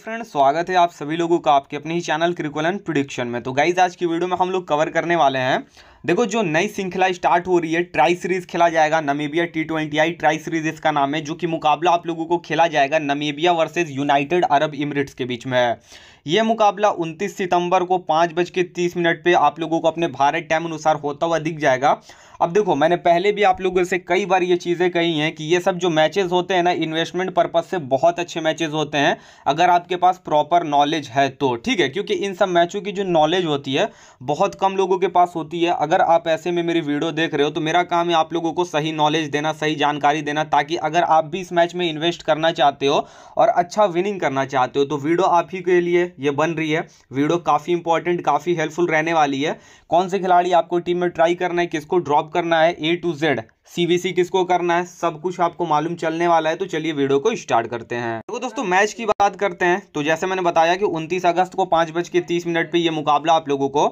friend स्वागत है आप सभी लोगों का आपके अपने ही चैनल क्रिकुलन प्रोडिक्शन में तो गाइज आज की वीडियो में हम लोग कवर करने वाले हैं देखो जो नई श्रृंखला स्टार्ट हो रही है ट्राई सीरीज खेला जाएगा Namibia T twenty I tri series इसका नाम है जो कि मुकाबला आप लोगों को खेला जाएगा Namibia versus United Arab Emirates के बीच में है ये मुकाबला 29 सितंबर को पाँच बज के तीस मिनट पर आप लोगों को अपने भारत टाइम अनुसार होता हुआ दिख जाएगा अब देखो मैंने पहले भी आप लोगों से कई बार ये चीज़ें कही हैं कि ये सब जो मैचेस होते हैं ना इन्वेस्टमेंट पर्पज़ से बहुत अच्छे मैचेस होते हैं अगर आपके पास प्रॉपर नॉलेज है तो ठीक है क्योंकि इन सब मैचों की जो नॉलेज होती है बहुत कम लोगों के पास होती है अगर अगर आप ऐसे में मेरी वीडियो देख रहे हो तो मेरा काम है आप लोगों को सही नॉलेज देना सही जानकारी देना ताकि अगर आप भी इस मैच में इन्वेस्ट करना चाहते हो और अच्छा विनिंग करना चाहते हो तो वीडियो आप ही के लिए ये बन रही है वीडियो काफ़ी इंपॉर्टेंट काफ़ी हेल्पफुल रहने वाली है कौन से खिलाड़ी आपको टीम में ट्राई करना है किसको ड्रॉप करना है ए टू जेड सीबीसी किसको करना है सब कुछ आपको मालूम चलने वाला है तो चलिए वीडियो को स्टार्ट करते हैं देखो दोस्तों मैच की बात करते हैं तो जैसे मैंने बताया कि 29 अगस्त को पाँच बज के तीस मिनट पर यह मुकाबला आप लोगों को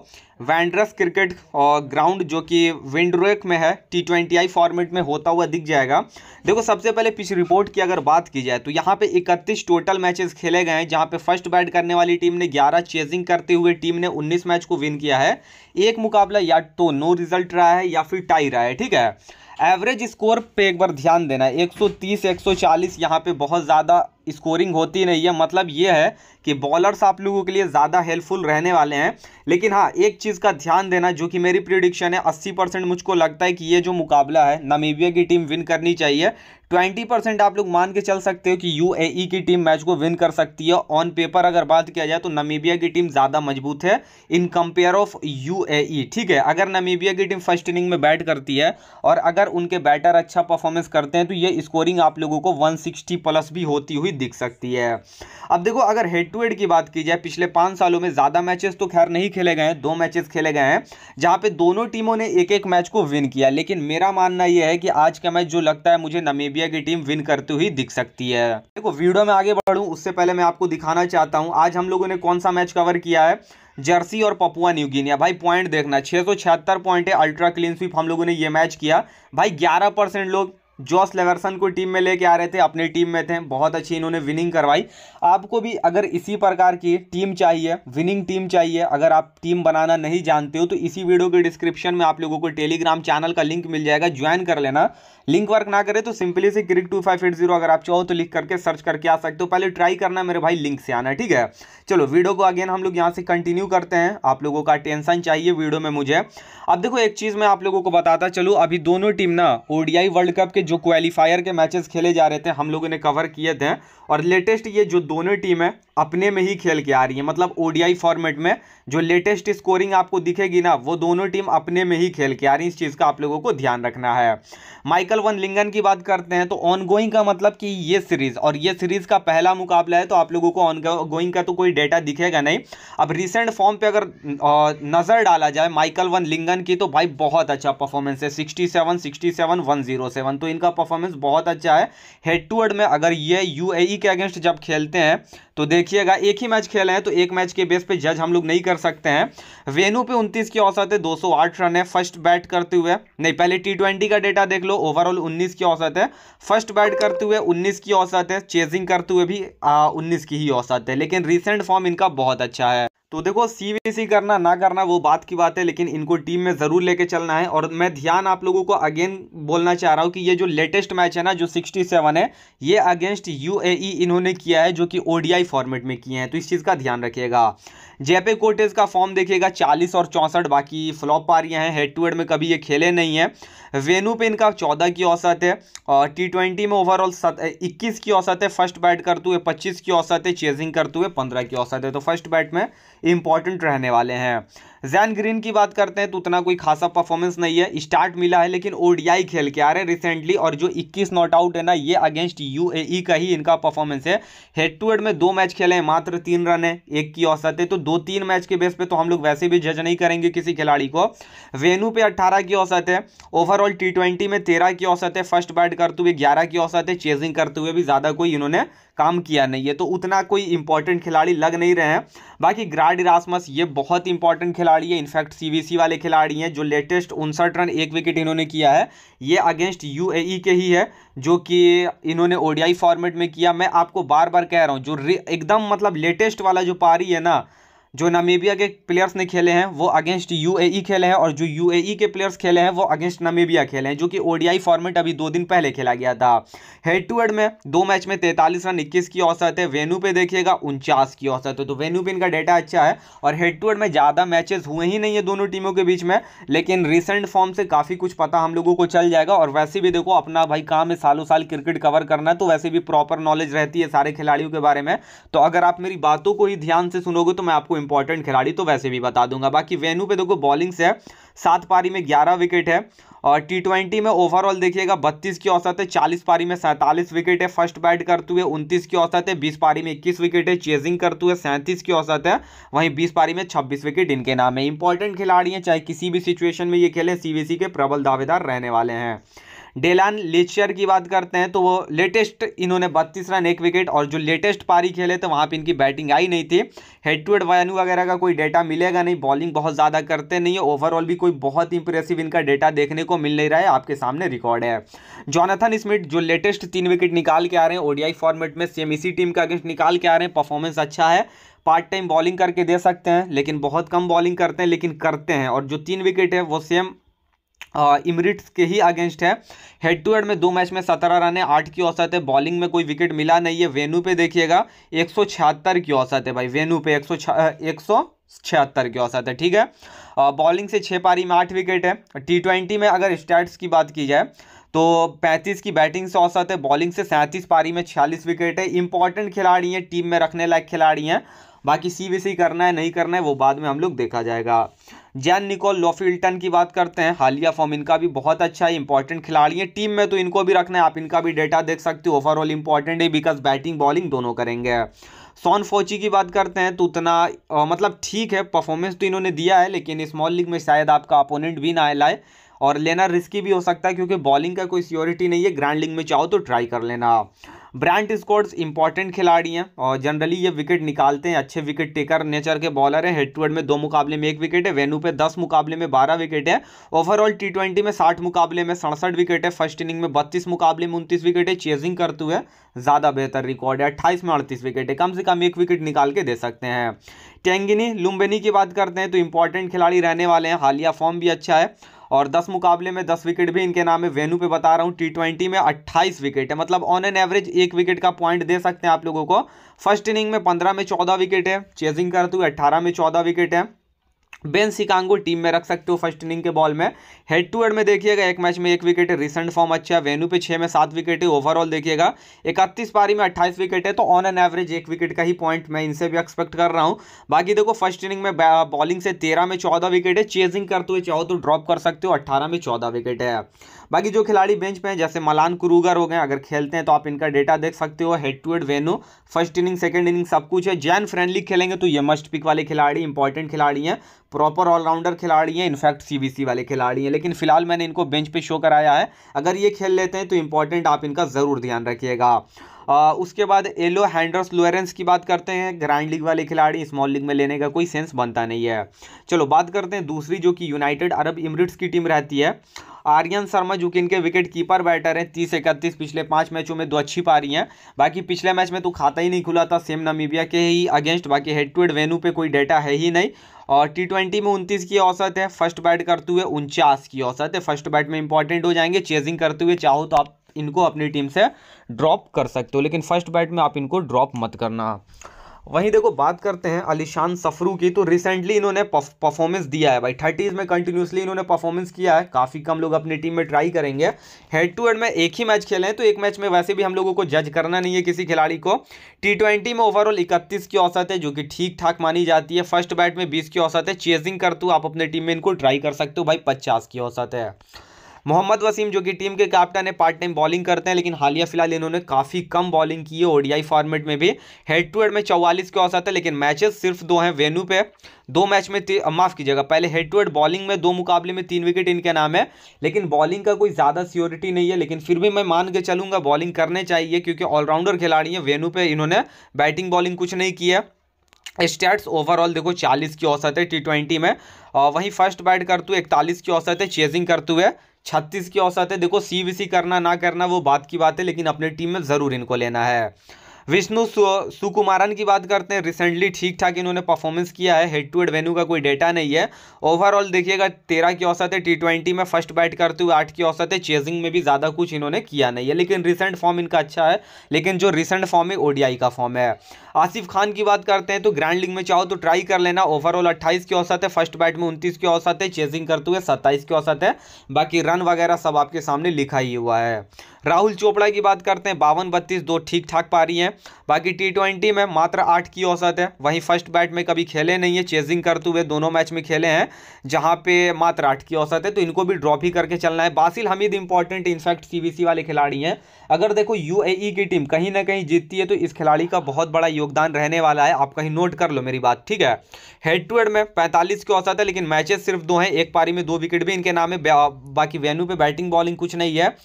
वैंड्रस क्रिकेट और ग्राउंड जो कि विंडरोक में है टी ट्वेंटी आई फॉर्मेट में होता हुआ दिख जाएगा देखो सबसे पहले पिच रिपोर्ट की अगर बात की जाए तो यहाँ पे 31 टोटल मैचेस खेले गए हैं जहाँ पे फर्स्ट बैट करने वाली टीम ने 11 चेजिंग करते हुए टीम ने 19 मैच को विन किया है एक मुकाबला या तो नो रिजल्ट रहा है या फिर टाई रहा है ठीक है एवरेज स्कोर पे एक बार ध्यान देना 130 140 यहाँ पे बहुत ज़्यादा स्कोरिंग होती नहीं है मतलब ये है कि बॉलर्स आप लोगों के लिए ज़्यादा हेल्पफुल रहने वाले हैं लेकिन हाँ एक चीज़ का ध्यान देना जो कि मेरी प्रिडिक्शन है अस्सी परसेंट मुझको लगता है कि ये जो मुकाबला है नमीबिया की टीम विन करनी चाहिए ट्वेंटी परसेंट आप लोग मान के चल सकते हो कि यू e की टीम मैच को विन कर सकती है ऑन पेपर अगर बात किया जाए तो नमीबिया की टीम ज़्यादा मजबूत है इन कंपेयर ऑफ यू ठीक है अगर नमीबिया की टीम फर्स्ट इनिंग में बैट करती है और अगर उनके बैटर अच्छा परफॉर्मेंस करते हैं तो ये स्कोरिंग आप लोगों को वन प्लस भी होती हुई दिख सकती है अब देखो अगर हेड टू हेड की बात की जाए पिछले पाँच सालों में ज़्यादा मैचेस तो खैर नहीं खेले गए हैं दो मैचेस खेले गए हैं जहाँ पे दोनों टीमों ने एक एक मैच को विन किया लेकिन मेरा मानना यह है कि आज का मैच जो लगता है मुझे नमीबिया की टीम विन करती हुई दिख सकती है देखो वीडियो में आगे बढ़ूँ उससे पहले मैं आपको दिखाना चाहता हूँ आज हम लोगों ने कौन सा मैच कवर किया है जर्सी और पपुआ न्यू गिनिया भाई पॉइंट देखना छः पॉइंट है अल्ट्रा क्लीन स्वीप हम लोगों ने ये मैच किया भाई ग्यारह परसेंट लोग जॉस लेवरसन को टीम में लेके आ रहे थे अपनी टीम में थे बहुत अच्छी इन्होंने विनिंग करवाई आपको भी अगर इसी प्रकार की टीम चाहिए विनिंग टीम चाहिए अगर आप टीम बनाना नहीं जानते हो तो इसी वीडियो के डिस्क्रिप्शन में आप लोगों को टेलीग्राम चैनल का लिंक मिल जाएगा ज्वाइन कर लेना लिंक वर्क ना करे तो सिंपली से cric two five eight zero अगर आप चाहो तो लिख करके सर्च करके आ सकते हो पहले ट्राई करना मेरे भाई लिंक से आना ठीक है चलो वीडियो को अगेन हम लोग यहाँ से कंटिन्यू करते हैं आप लोगों का टेंशन चाहिए वीडियो में मुझे अब देखो एक चीज़ मैं आप लोगों को बताता चलो अभी दोनों टीम ना ओडीआई वर्ल्ड कप के जो क्वालिफायर के मैचेस खेले जा रहे थे हम लोगों ने कवर किए थे और लेटेस्ट ये जो दोनों टीम है अपने में ही खेल के आ रही है मतलब ओडीआई फॉर्मेट में जो लेटेस्ट स्कोरिंग आपको दिखेगी ना वो दोनों टीम अपने में ही खेल के आ रही है इस चीज़ का आप लोगों को ध्यान रखना है माइकल सीजल वन लिंगन की बात करते हैं तो ऑन गोइंग का मतलब कि ये सीरीज और ये सीरीज का पहला मुकाबला है तो आप लोगों को ऑन गोइंग का तो कोई डेटा दिखेगा नहीं अब रिसेंट फॉर्म पे अगर नज़र डाला जाए माइकल वन लिंगन की तो भाई बहुत अच्छा परफॉर्मेंस है sixty seven sixty seven one zero seven तो इनका परफॉर्मेंस बहुत अच्छा है हेड टू हेड में अगर ये यू e के अगेंस्ट जब खेलते हैं तो देखिएगा एक ही मैच खेले हैं तो एक मैच के बेस पे जज हम लोग नहीं कर सकते हैं वेनू पे 29 की औसत है 208 रन है फर्स्ट बैट करते हुए नहीं पहले टी का डेटा देख लो ओवरऑल 19 की औसत है फर्स्ट बैट करते हुए 19 की औसत है चेजिंग करते हुए भी उन्नीस की ही औसत है लेकिन रिसेंट फॉर्म इनका बहुत अच्छा है तो देखो सी करना ना करना वो बात की बात है लेकिन इनको टीम में ज़रूर लेके चलना है और मैं ध्यान आप लोगों को अगेन बोलना चाह रहा हूँ कि ये जो लेटेस्ट मैच है ना जो 67 है ये अगेंस्ट यूएई e इन्होंने किया है जो कि ओडीआई फॉर्मेट में किए हैं तो इस चीज़ का ध्यान रखिएगा जेपे कोटेज का फॉर्म देखिएगा चालीस और चौंसठ बाकी फ्लॉप पारियाँ हैं हेड टू हेड में कभी ये खेले नहीं है वेनू पे इनका चौदह की औसत है और टी ट्वेंटी में ओवरऑल इक्कीस की औसत है फर्स्ट बैट करते हुए पच्चीस की औसत है चेजिंग करते हुए पंद्रह की औसत है तो फर्स्ट बैट में इंपॉर्टेंट रहने वाले हैं जैन ग्रीन की बात करते हैं तो उतना कोई खासा परफॉर्मेंस नहीं है स्टार्ट मिला है लेकिन ओडीआई खेल के आ रहे हैं रिसेंटली और जो 21 नॉट आउट है ना ये अगेंस्ट यूएई e का ही इनका परफॉर्मेंस है हेड टू हेड में दो मैच खेले हैं मात्र तीन रन है एक की औसत है तो दो तीन मैच के बेस पे तो हम लोग वैसे भी जज नहीं करेंगे किसी खिलाड़ी को वेनू पे अट्ठारह की औसत है ओवरऑल टी में तेरह की औसत है फर्स्ट बैट करते हुए ग्यारह की औसत है चेजिंग करते हुए भी ज़्यादा कोई इन्होंने काम किया नहीं है तो उतना कोई इंपॉर्टेंट खिलाड़ी लग नहीं रहे हैं बाकी ग्राड इरासमस ये बहुत इंपॉर्टेंट खिलाड़ी खिलाड़ी है इनफैक्ट सीबीसी वाले खिलाड़ी हैं जो लेटेस्ट उनसठ रन एक विकेट इन्होंने किया है ये अगेंस्ट यूएई e के ही है जो कि इन्होंने ओडीआई फॉर्मेट में किया मैं आपको बार बार कह रहा हूँ जो एकदम मतलब लेटेस्ट वाला जो पारी है ना जो नामीबिया के प्लेयर्स ने खेले हैं वो अगेंस्ट यूएई e खेले हैं और जो यूएई e के प्लेयर्स खेले हैं वो अगेंस्ट नामीबिया खेले हैं जो कि ओडीआई फॉर्मेट अभी दो दिन पहले खेला गया था हेड टू हेड में दो मैच में तैंतालीस रन इक्कीस की औसत है वेन्यू पे देखिएगा उनचास की औसत है तो वेन्यू पे इनका डेटा अच्छा है और हेड टू हेड में ज़्यादा मैचेस हुए ही नहीं है दोनों टीमों के बीच में लेकिन रिसेंट फॉर्म से काफ़ी कुछ पता हम लोगों को चल जाएगा और वैसे भी देखो अपना भाई काम है सालों साल क्रिकेट कवर करना तो वैसे भी प्रॉपर नॉलेज रहती है सारे खिलाड़ियों के बारे में तो अगर आप मेरी बातों को ही ध्यान से सुनोगे तो मैं आपको इंपॉर्टेंट खिलाड़ी तो वैसे भी बता दूंगा बाकी वेनू पे देखो बॉलिंग से है सात पारी में ग्यारह विकेट है और टी ट्वेंटी में ओवरऑल देखिएगा बत्तीस की औसत है चालीस पारी में सैंतालीस विकेट है फर्स्ट बैट करते हुए उनतीस की औसत है बीस पारी में इक्कीस विकेट है चेजिंग करते हुए सैंतीस की औसत है वहीं बीस पारी में छब्बीस विकेट इनके नाम है इंपॉर्टेंट खिलाड़ी हैं चाहे किसी भी सिचुएशन में ये खेले सीबीसी के प्रबल दावेदार रहने वाले हैं डेलान लेचियर की बात करते हैं तो वो लेटेस्ट इन्होंने बत्तीस रन एक विकेट और जो लेटेस्ट पारी खेले थे वहाँ पर इनकी बैटिंग आई नहीं थी हेड टू हेड वायनू वगैरह का कोई डेटा मिलेगा नहीं बॉलिंग बहुत ज़्यादा करते नहीं है ओवरऑल भी कोई बहुत इंप्रेसिव इनका डेटा देखने को मिल नहीं रहा है आपके सामने रिकॉर्ड है जॉनथन स्मिथ जो लेटेस्ट तीन विकेट निकाल के आ रहे हैं ओडीआई फॉर्मेट में सेम इसी टीम का अगेंस्ट निकाल के आ रहे हैं परफॉर्मेंस अच्छा है पार्ट टाइम बॉलिंग करके दे सकते हैं लेकिन बहुत कम बॉलिंग करते हैं लेकिन करते हैं और जो तीन विकेट है वो सेम इमरिट्स के ही अगेंस्ट है हेड टू हेड में दो मैच में सत्रह रन है आठ की औसत है बॉलिंग में कोई विकेट मिला नहीं है वेनू पे देखिएगा एक सौ छिहत्तर की औसत है भाई वेनू पे एक सौ एक सौ छिहत्तर की औसत है ठीक है बॉलिंग से छः पारी में आठ विकेट है टी ट्वेंटी में अगर स्टैट्स की बात की जाए तो पैंतीस की बैटिंग से औसत है बॉलिंग से सैंतीस पारी में छियालीस विकेट है इंपॉर्टेंट खिलाड़ी हैं टीम में रखने लायक खिलाड़ी हैं बाकी सी करना है नहीं करना है वो बाद में हम लोग देखा जाएगा जैन निकोल लोफिल्टन की बात करते हैं हालिया फॉर्म इनका भी बहुत अच्छा है इंपॉर्टेंट खिलाड़ी है टीम में तो इनको भी रखना है आप इनका भी डेटा देख सकते हो ओवरऑल इंपॉर्टेंट है बिकॉज बैटिंग बॉलिंग दोनों करेंगे सोन फोची की बात करते हैं तो उतना आ, मतलब ठीक है परफॉर्मेंस तो इन्होंने दिया है लेकिन स्मॉल लीग में शायद आपका अपोनेंट भी ना लाए और लेना रिस्की भी हो सकता है क्योंकि बॉलिंग का कोई सियोरिटी नहीं है ग्रैंड लीग में चाहो तो ट्राई कर लेना ब्रांड स्कॉट्स इंपॉर्टेंट खिलाड़ी हैं और जनरली ये विकेट निकालते हैं अच्छे विकेट टेकर नेचर के बॉलर हैं हेड टू हेड में दो मुकाबले में एक विकेट है वेन्यू पे दस मुकाबले में बारह विकेट है ओवरऑल टी ट्वेंटी में साठ मुकाबले में सड़सठ विकेट है फर्स्ट इनिंग में बत्तीस मुकाबले में उनतीस विकेट है चेजिंग करते हुए ज़्यादा बेहतर रिकॉर्ड है अट्ठाईस में अड़तीस विकेट है कम से कम एक विकेट निकाल के दे सकते हैं टेंगिनी लुम्बेनी की बात करते हैं तो इंपॉर्टेंट खिलाड़ी रहने वाले हैं हालिया फॉर्म भी अच्छा है और दस मुकाबले में दस विकेट भी इनके नाम है वेन्यू पे बता रहा हूँ टी ट्वेंटी में अट्ठाईस विकेट है मतलब ऑन एन एवरेज एक विकेट का पॉइंट दे सकते हैं आप लोगों को फर्स्ट इनिंग में पंद्रह में चौदह विकेट है चेजिंग करते हुए अट्ठारह में चौदह विकेट है बेन सिकांगो टीम में रख सकते हो फर्स्ट इनिंग के बॉल में हेड टू हेड में देखिएगा एक मैच में एक विकेट है रिसेंट फॉर्म अच्छा है वेन्यू पे छः में सात विकेट है ओवरऑल देखिएगा इकतीस पारी में अट्ठाईस विकेट है तो ऑन एन एवरेज एक विकेट का ही पॉइंट मैं इनसे भी एक्सपेक्ट कर रहा हूँ बाकी देखो फर्स्ट इनिंग में बॉलिंग से तेरह में चौदह विकेट है चेजिंग करते हुए चाहो तो ड्रॉप कर सकते हो अट्ठारह में चौदह विकेट है बाकी जो खिलाड़ी बेंच पे हैं जैसे मलान कुरूगर हो गए अगर खेलते हैं तो आप इनका डेटा देख सकते हो head to head venue first inning second inning सब कुछ है जैन फ्रेंडली खेलेंगे तो ये मस्ट पिक वाले खिलाड़ी इंपॉर्टेंट खिलाड़ी हैं प्रॉपर ऑलराउंडर खिलाड़ी हैं इनफैक्ट सी वाले खिलाड़ी हैं लेकिन फिलहाल मैंने इनको बेंच पे शो कराया है अगर ये खेल लेते हैं तो इंपॉर्टेंट आप इनका ज़रूर ध्यान रखिएगा आ, उसके बाद एलो हैंडर्स लोरेंस की बात करते हैं ग्रैंड लीग वाले खिलाड़ी स्मॉल लीग में लेने का कोई सेंस बनता नहीं है चलो बात करते हैं दूसरी जो कि यूनाइटेड अरब इमरिट्स की टीम रहती है आर्यन शर्मा जो कि इनके विकेट कीपर बैटर हैं तीस इकतीस पिछले पाँच मैचों में दो अच्छी पा रही हैं बाकी पिछले मैच में तो खाता ही नहीं खुला था सेम नामीबिया के ही अगेंस्ट बाकी हेड टू हेड वेन्यू पे कोई डेटा है ही नहीं और टी ट्वेंटी में उनतीस की औसत है फर्स्ट बैट करते हुए उनचास की औसत है फर्स्ट बैट में इंपॉर्टेंट हो जाएंगे चेजिंग करते हुए चाहो तो आप इनको अपनी टीम से ड्रॉप कर सकते हो लेकिन फर्स्ट बैट में आप इनको ड्रॉप मत करना वहीं देखो बात करते हैं अलीशान सफरू की तो रिसेंटली इन्होंने परफॉर्मेंस दिया है भाई थर्टीज़ में कंटिन्यूसली इन्होंने परफॉर्मेंस किया है काफ़ी कम लोग अपनी टीम में ट्राई करेंगे हेड टू हेड में एक ही मैच खेले हैं तो एक मैच में वैसे भी हम लोगों को जज करना नहीं है किसी खिलाड़ी को टी ट्वेंटी में ओवरऑल इकतीस की औसत है जो कि ठीक ठाक मानी जाती है फर्स्ट बैट में बीस की औसत है चेजिंग कर तो आप अपने टीम में इनको ट्राई कर सकते हो भाई पचास की औसत है मोहम्मद वसीम जो कि टीम के कैप्टन है पार्ट टाइम बॉलिंग करते हैं लेकिन हालिया फिलहाल इन्होंने काफ़ी कम बॉलिंग की है ओडीआई फॉर्मेट में भी हेड टू हेड में चौवालीस के औसत है लेकिन मैचेस सिर्फ दो हैं वेन्यू पे दो मैच में माफ़ कीजिएगा पहले हेड टू हेड बॉलिंग में दो मुकाबले में तीन विकेट इनके नाम है लेकिन बॉलिंग का कोई ज़्यादा सियोरिटी नहीं है लेकिन फिर भी मैं मान के चलूँगा बॉलिंग करने चाहिए क्योंकि ऑलराउंडर खिलाड़ी हैं वेन्यू पे इन्होंने बैटिंग बॉलिंग कुछ नहीं की है स्टैट्स ओवरऑल देखो 40 की औसत है टी ट्वेंटी में वहीं फर्स्ट बैट करते हुए इकतालीस की औसत है चेजिंग करते हुए छत्तीस की औसत है देखो सी करना ना करना वो बात की बात है लेकिन अपनी टीम में ज़रूर इनको लेना है विष्णु सुकुमारन की बात करते हैं रिसेंटली ठीक ठाक इन्होंने परफॉर्मेंस किया है हेड टू हेड वेन्यू का कोई डेटा नहीं है ओवरऑल देखिएगा तेरह की औसत है टी ट्वेंटी में फर्स्ट बैट करते हुए आठ की औसत है चेजिंग में भी ज़्यादा कुछ इन्होंने किया नहीं है लेकिन रिसेंट फॉर्म इनका अच्छा है लेकिन जो रिसेंट फॉर्म है ओडीआई का फॉर्म है आसिफ खान की बात करते हैं तो ग्रैंड लीग में चाहो तो ट्राई कर लेना ओवरऑल अट्ठाईस की औसत है फर्स्ट बैट में उनतीस की औसत है चेजिंग करते हुए सत्ताईस की औसत है बाकी रन वगैरह सब आपके सामने लिखा ही हुआ है राहुल चोपड़ा की बात करते हैं बावन बत्तीस दो ठीक ठाक पा रही हैं बाकी टी ट्वेंटी में मात्र आठ की औसत है वहीं फर्स्ट बैट में कभी खेले नहीं है चेजिंग करते हुए दोनों मैच में खेले हैं जहां पे मात्र आठ की औसत है तो इनको भी ड्रॉप ही करके चलना है Basil Hameed important in fact C वाले खिलाड़ी हैं अगर देखो ई e की टीम कहीं ना कहीं जीतती है तो इस खिलाड़ी का बहुत बड़ा योगदान रहने वाला है आप कहीं नोट कर लो मेरी बात ठीक है हेड टू हेड में पैंतालीस की औसत है लेकिन मैचेस सिर्फ दो हैं एक पारी में दो विकेट भी इनके नाम है बाकी वेन्यू पे बैटिंग बॉलिंग कुछ नहीं है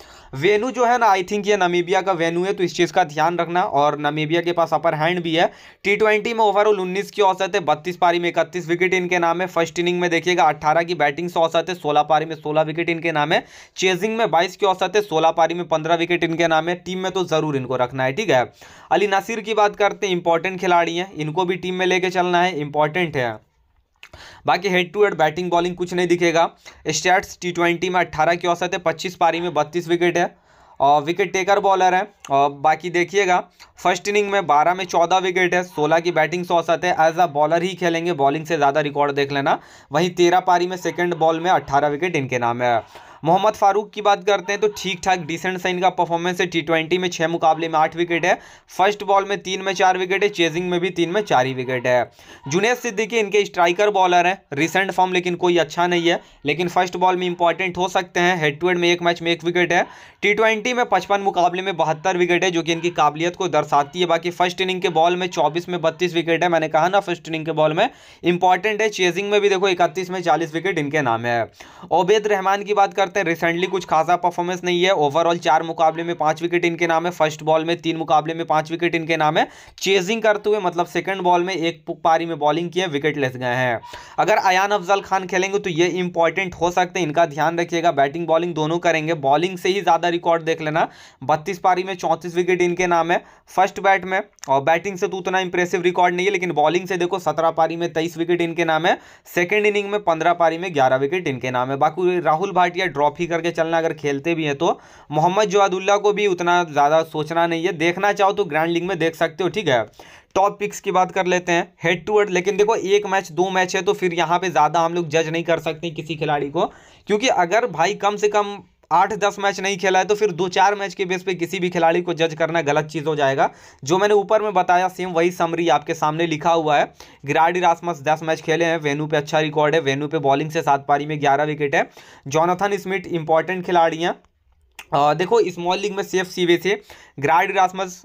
वेनु जो है ना आई थिंक ये नमीबिया का वेन्यू है तो इस चीज़ का ध्यान रखना और नमीबिया के पास अपर हैंड भी है टी ट्वेंटी में ओवरऑल उन्नीस की औसत है बत्तीस पारी में इकतीस विकेट इनके नाम है फर्स्ट इनिंग में देखिएगा अट्ठारह की बैटिंग से औसत है सोलह पारी में सोलह विकेट इनके नाम है चेजिंग में बाईस की औसत है सोलह पारी में पंद्रह विकेट इनके नाम है टीम में तो ज़रूर इनको रखना है ठीक है अली नासिर की बात करते हैं इंपॉर्टेंट खिलाड़ी हैं इनको भी टीम में लेके चलना है इंपॉर्टेंट है बाकी head to head batting bowling कुछ नहीं दिखेगा स्टैट्स टी ट्वेंटी में अट्ठारह की औसत है पच्चीस पारी में बत्तीस विकेट है और विकेट टेकर बॉलर है और बाकी देखिएगा फर्स्ट इनिंग में 12 में 14 विकेट है 16 की बैटिंग सौसत है एज अ बॉलर ही खेलेंगे बॉलिंग से ज़्यादा रिकॉर्ड देख लेना वहीं तेरह पारी में सेकेंड बॉल में अट्ठारह विकेट इनके नाम है मोहम्मद फारूक की बात करते हैं तो ठीक ठाक डिसेंट सा इनका परफॉर्मेंस है टी में छः मुकाबले में आठ विकेट है फर्स्ट बॉल में तीन में चार विकेट है चेजिंग में भी तीन में चार ही विकेट है जुनेद सिद्दीकी इनके स्ट्राइकर बॉलर हैं रिसेंट फॉर्म लेकिन कोई अच्छा नहीं है लेकिन फर्स्ट बॉल में इंपॉर्टेंट हो सकते हैं हेड टू हेड में एक मैच में एक विकेट है टी में पचपन मुकाबले में बहत्तर विकेट है जो कि इनकी काबिलियत को दर्शाती है बाकी फर्स्ट इनिंग के बॉल में चौबीस में बत्तीस विकेट है मैंने कहा ना फर्स्ट इनिंग के बॉल में इंपॉर्टेंट है चेजिंग में भी देखो इकतीस में चालीस विकेट इनके नाम है ओबेद रहमान की बात करते सकते हैं रिसेंटली कुछ खासा परफॉर्मेंस नहीं है ओवरऑल चार मुकाबले में पांच विकेट इनके नाम है फर्स्ट बॉल में तीन मुकाबले में पांच विकेट इनके नाम है चेजिंग करते हुए मतलब सेकंड बॉल में एक पारी में बॉलिंग किए विकेट लेस गए हैं अगर अयान अफजल खान खेलेंगे तो ये इंपॉर्टेंट हो सकते हैं इनका ध्यान रखिएगा बैटिंग बॉलिंग दोनों करेंगे बॉलिंग से ही ज़्यादा रिकॉर्ड देख लेना बत्तीस पारी में चौंतीस विकेट इनके नाम है फर्स्ट बैट में और बैटिंग से तो उतना इंप्रेसिव रिकॉर्ड नहीं है लेकिन बॉलिंग से देखो सत्रह पारी में तेईस विकेट इनके नाम है सेकेंड इनिंग में पंद्रह पारी में ग्यारह विकेट इनके नाम है बाकी राहुल भाटिया ड्रॉ ट्रॉफी करके चलना अगर खेलते भी हैं तो मोहम्मद जवादुल्ला को भी उतना ज़्यादा सोचना नहीं है देखना चाहो तो ग्रैंड लीग में देख सकते हो ठीक है टॉप पिक्स की बात कर लेते हैं हेड टू हेड लेकिन देखो एक मैच दो मैच है तो फिर यहाँ पे ज़्यादा हम लोग जज नहीं कर सकते किसी खिलाड़ी को क्योंकि अगर भाई कम से कम आठ दस मैच नहीं खेला है तो फिर दो चार मैच के बेस पे किसी भी खिलाड़ी को जज करना गलत चीज़ हो जाएगा जो मैंने ऊपर में बताया सेम वही समरी आपके सामने लिखा हुआ है गिराडी रासमस दस मैच खेले हैं वेनू पे अच्छा रिकॉर्ड है वेनू पे बॉलिंग से सात पारी में ग्यारह विकेट है जॉनथन स्मिथ इंपॉर्टेंट खिलाड़ी हैं देखो स्मॉल लीग में सेफ सीवे से Gerhard Erasmus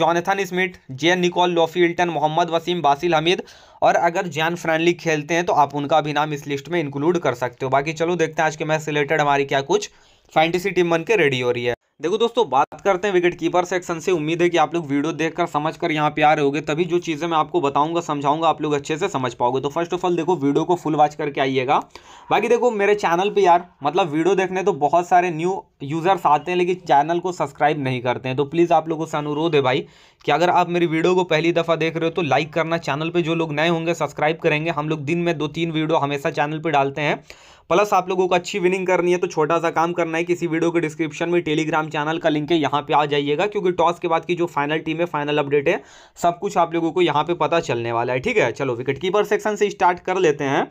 Jonathan Smith J Nicol Loftie Eaton Mohammad Waseem Basil Hameed और अगर जैन फ्रेंडली खेलते हैं तो आप उनका भी नाम इस लिस्ट में इंक्लूड कर सकते हो बाकी चलो देखते हैं आज के मैच से रिलेटेड हमारी क्या कुछ फैंटेसी टीम बनकर रेडी हो रही है देखो दोस्तों बात करते हैं विकेट कीपर सेक्शन से उम्मीद है कि आप लोग वीडियो देखकर समझकर यहाँ पे आ रहे होंगे तभी जो चीज़ें मैं आपको बताऊंगा समझाऊंगा आप लोग अच्छे से समझ पाओगे तो फर्स्ट ऑफ ऑल देखो वीडियो को फुल वॉच करके आइएगा बाकी देखो मेरे चैनल पे यार मतलब वीडियो देखने तो बहुत सारे न्यू यूज़र्स आते हैं लेकिन चैनल को सब्सक्राइब नहीं करते हैं तो प्लीज़ आप लोगों से अनुरोध है भाई कि अगर आप मेरी वीडियो को पहली दफ़ा देख रहे हो तो लाइक करना चैनल पर जो लोग नए होंगे सब्सक्राइब करेंगे हम लोग दिन में दो तीन वीडियो हमेशा चैनल पर डालते हैं प्लस आप लोगों को अच्छी विनिंग करनी है तो छोटा सा काम करना है किसी वीडियो के डिस्क्रिप्शन में टेलीग्राम चैनल का लिंक है यहाँ पे आ जाइएगा क्योंकि टॉस के बाद की जो फाइनल टीम है फाइनल अपडेट है सब कुछ आप लोगों को यहाँ पे पता चलने वाला है ठीक है चलो विकेट कीपर सेक्शन से स्टार्ट कर लेते हैं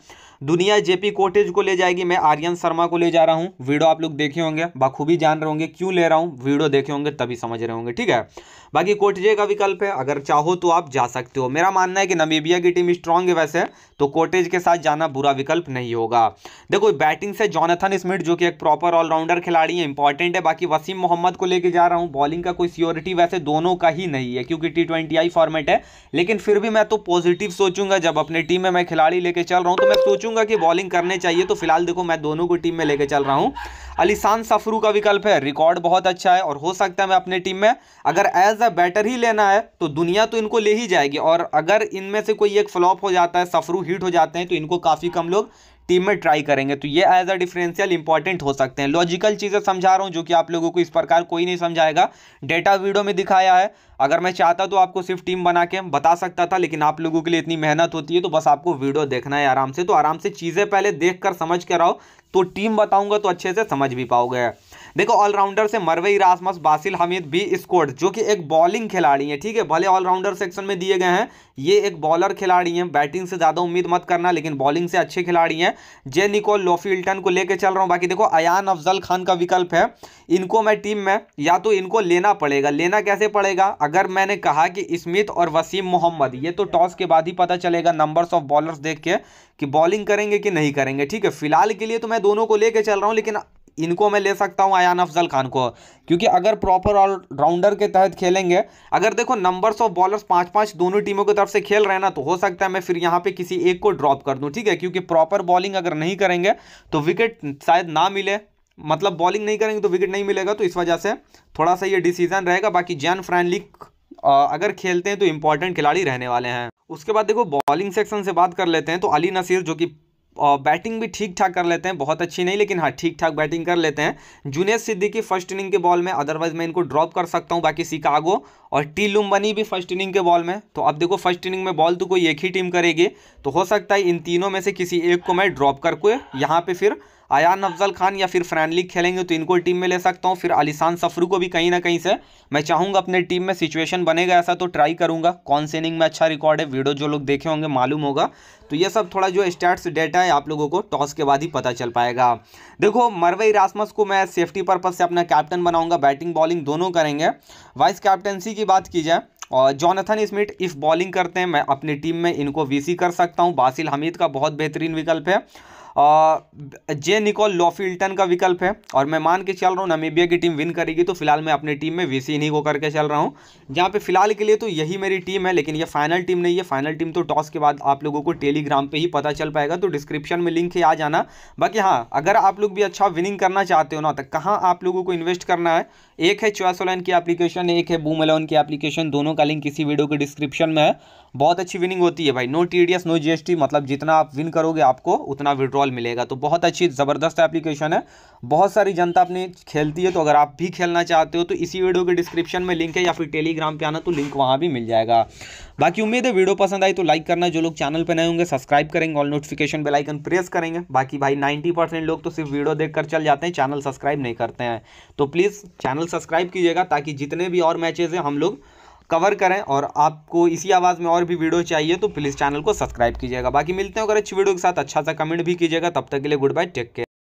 दुनिया जेपी कोटेज को ले जाएगी मैं आर्यन शर्मा को ले जा रहा हूँ वीडियो आप लोग देखे होंगे बाखूबी जान रहे होंगे क्यों ले रहा हूँ वीडियो देखे होंगे तभी समझ रहे होंगे ठीक है बाकी कोटेजे का विकल्प है अगर चाहो तो आप जा सकते हो मेरा मानना है कि नमीबिया की टीम स्ट्रांग है वैसे तो कोटेज के साथ जाना बुरा विकल्प नहीं होगा देखो बैटिंग से जॉनथन स्मिथ जो कि एक प्रॉपर ऑलराउंडर खिलाड़ी है इंपॉर्टेंट है बाकी वसीम मोहम्मद को लेके जा रहा हूँ बॉलिंग का कोई सियोरिटी वैसे दोनों का ही नहीं है क्योंकि टी ट्वेंटी आई फॉर्मेट है लेकिन फिर भी मैं तो पॉजिटिव सोचूंगा जब अपने टीम में मैं खिलाड़ी लेके चल रहा हूँ तो मैं सोचूंगा कि बॉलिंग करने चाहिए तो फिलहाल देखो मैं दोनों को टीम में लेके चल रहा हूँ अलीसान सफरू का विकल्प है रिकॉर्ड बहुत अच्छा है और हो सकता है मैं अपने टीम में अगर एज अ बैटर ही लेना है तो दुनिया तो इनको ले ही जाएगी और अगर इनमें से कोई एक फ्लॉप हो जाता है सफरू हिट हो जाते हैं तो इनको काफ़ी कम लोग टीम में ट्राई करेंगे तो ये एज अ डिफरेंशियल इंपॉर्टेंट हो सकते हैं लॉजिकल चीज़ें समझा रहा हूँ जो कि आप लोगों को इस प्रकार कोई नहीं समझाएगा डेटा वीडियो में दिखाया है अगर मैं चाहता तो आपको सिर्फ टीम बना के बता सकता था लेकिन आप लोगों के लिए इतनी मेहनत होती है तो बस आपको वीडियो देखना है आराम से तो आराम से चीज़ें पहले देख कर समझ कर आओ तो टीम बताऊँगा तो अच्छे से समझ भी पाओगे देखो ऑलराउंडर से मरवई रासमस बासिल हमीद बी स्कोड जो कि एक बॉलिंग खिलाड़ी है ठीक है भले ऑलराउंडर सेक्शन में दिए गए हैं ये एक बॉलर खिलाड़ी हैं बैटिंग से ज़्यादा उम्मीद मत करना लेकिन बॉलिंग से अच्छे खिलाड़ी हैं जे निकोल लोफिल्टन को लेकर चल रहा हूँ बाकी देखो अयान अफजल खान का विकल्प है इनको मैं टीम में या तो इनको लेना पड़ेगा लेना कैसे पड़ेगा अगर मैंने कहा कि स्मिथ और वसीम मोहम्मद ये तो टॉस के बाद ही पता चलेगा नंबर्स ऑफ बॉलर्स देख के कि बॉलिंग करेंगे कि नहीं करेंगे ठीक है फिलहाल के लिए तो मैं दोनों को लेकर चल रहा हूँ लेकिन इनको मैं ले सकता हूँ आयान अफजल खान को क्योंकि अगर प्रॉपर ऑलराउंडर के तहत खेलेंगे अगर देखो नंबर्स ऑफ बॉलर्स पांच पांच दोनों टीमों की तरफ से खेल रहे हैं ना तो हो सकता है मैं फिर यहाँ पे किसी एक को ड्रॉप कर दूँ ठीक है क्योंकि प्रॉपर बॉलिंग अगर नहीं करेंगे तो विकेट शायद ना मिले मतलब बॉलिंग नहीं करेंगे तो विकेट नहीं मिलेगा तो इस वजह से थोड़ा सा ये डिसीजन रहेगा बाकी जैन फ्रैनलिक अगर खेलते हैं तो इंपॉर्टेंट खिलाड़ी रहने वाले हैं उसके बाद देखो बॉलिंग सेक्शन से बात कर लेते हैं तो अली नसीर जो कि और बैटिंग भी ठीक ठाक कर लेते हैं बहुत अच्छी नहीं लेकिन हाँ ठीक ठाक बैटिंग कर लेते हैं जुनेद सिद्दीकी फर्स्ट इनिंग के बॉल में अदरवाइज मैं इनको ड्रॉप कर सकता हूँ बाकी सिकागो और टी लुम्बनी भी फर्स्ट इनिंग के बॉल में तो अब देखो फर्स्ट इनिंग में बॉल तो कोई एक ही टीम करेगी तो हो सकता है इन तीनों में से किसी एक को मैं ड्रॉप करके यहाँ पर फिर आयान अफजल खान या फिर फ्रैनली खेलेंगे तो इनको टीम में ले सकता हूँ फिर अलीसान सफरू को भी कहीं ना कहीं से मैं चाहूँगा अपने टीम में सिचुएशन बनेगा ऐसा तो ट्राई करूँगा कौन से इनिंग में अच्छा रिकॉर्ड है वीडियो जो लोग देखे होंगे मालूम होगा तो ये सब थोड़ा जो स्टैट्स डेटा है आप लोगों को टॉस के बाद ही पता चल पाएगा देखो मरवे इरासमस को मैं सेफ्टी पर्पज़ से अपना कैप्टन बनाऊँगा बैटिंग बॉलिंग दोनों करेंगे वाइस कैप्टनसी की बात की जाए और जॉनथन स्मिथ इफ़ बॉलिंग करते हैं मैं अपनी टीम में इनको वीसी कर सकता हूं बासिल हमीद का बहुत बेहतरीन विकल्प है जे निकोल लॉफिल्टन का विकल्प है और मैं मान के चल रहा हूँ नमीबिया की टीम विन करेगी तो फिलहाल मैं अपनी टीम में वीसी इन्हीं को करके चल रहा हूँ जहाँ पे फिलहाल के लिए तो यही मेरी टीम है लेकिन ये फाइनल टीम नहीं है फाइनल टीम तो टॉस के बाद आप लोगों को टेलीग्राम पर ही पता चल पाएगा तो डिस्क्रिप्शन में लिंक है आ जाना बाकी हाँ अगर आप लोग भी अच्छा विनिंग करना चाहते हो ना तो कहाँ आप लोगों को इन्वेस्ट करना है एक है ऑलाइन की एप्लीकेशन एक है बूम एलोन की एप्लीकेशन दोनों का लिंक इसी वीडियो के डिस्क्रिप्शन में है बहुत अच्छी विनिंग होती है भाई नो टी नो जी मतलब जितना आप विन करोगे आपको उतना विड्रॉ इंस्टॉल मिलेगा तो बहुत अच्छी ज़बरदस्त एप्लीकेशन है बहुत सारी जनता अपनी खेलती है तो अगर आप भी खेलना चाहते हो तो इसी वीडियो के डिस्क्रिप्शन में लिंक है या फिर टेलीग्राम पे आना तो लिंक वहाँ भी मिल जाएगा बाकी उम्मीद है वीडियो पसंद आई तो लाइक करना जो लोग चैनल पर नए होंगे सब्सक्राइब करेंगे और नोटिफिकेशन बेलाइकन प्रेस करेंगे बाकी भाई नाइन्टी लोग तो सिर्फ वीडियो देख चल जाते हैं चैनल सब्सक्राइब नहीं करते हैं तो प्लीज़ चैनल सब्सक्राइब कीजिएगा ताकि जितने भी और मैचेज़ हैं हम लोग कवर करें और आपको इसी आवाज़ में और भी वीडियो चाहिए तो प्लीज़ चैनल को सब्सक्राइब कीजिएगा बाकी मिलते हैं अगर अच्छी वीडियो के साथ अच्छा सा कमेंट भी कीजिएगा तब तक के लिए गुड बाय टेक केयर